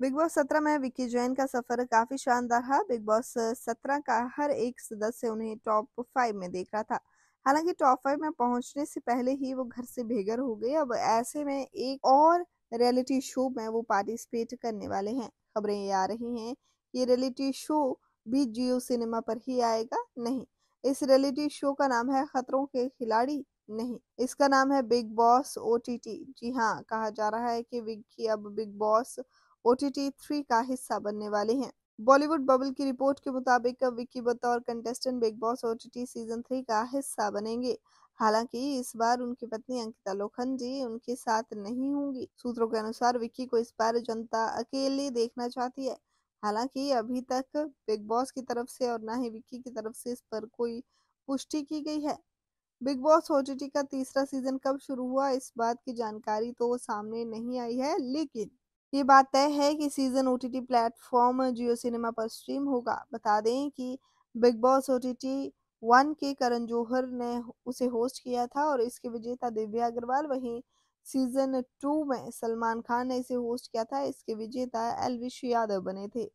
big boss सत्रह में विक्की जैन का सफर काफी शानदार रहा बिग बॉस सत्रह का हर एक सदस्य उन्हें टॉप फाइव में देख रहा था हालांकि टॉप फाइव में पहुंचने से पहले ही वो घर से बेघर हो गए अब ऐसे में एक और रियलिटी शो में वो पार्टिसिपेट करने वाले हैं खबरें ये आ रही हैं ये रियलिटी शो भी जियो सिनेमा पर ही आएगा नहीं इस रियलिटी शो का नाम है खतरों के खिलाड़ी नहीं इसका नाम है बिग बॉस ओ जी हाँ कहा जा रहा है कि विक्की अब बिग बॉस ओ थ्री का हिस्सा बनने वाले हैं बॉलीवुड बबल की रिपोर्ट के मुताबिक विक्की बतौर contestant Bigg Boss O season three का हिस्सा बनेंगे हालांकि इस बार उनकी पत्नी अंकिता लोखंडी उनके साथ नहीं होंगी सूत्रों के अनुसार विक्की को इस बार जनता अकेले देखना चाहती है हालांकि अभी तक बिग बॉस की तरफ से और ना ही विक्की की तरफ से इस पर कोई पुष्टि की गई है बिग बॉस ओ का तीसरा सीजन कब शुरू हुआ इस बात की जानकारी तो सामने नहीं आई है लेकिन ये बात तय है कि season T platform Jio Cinema पर स्ट्रीम होगा बता दें कि Bigg Boss O T T one के करण जौहर ने उसे होस्ट किया था और इसके विजेता दिव्या अग्रवाल वहीं सीजन टू में सलमान खान ने इसे होस्ट किया था इसके विजेता एलविश यादव बने थे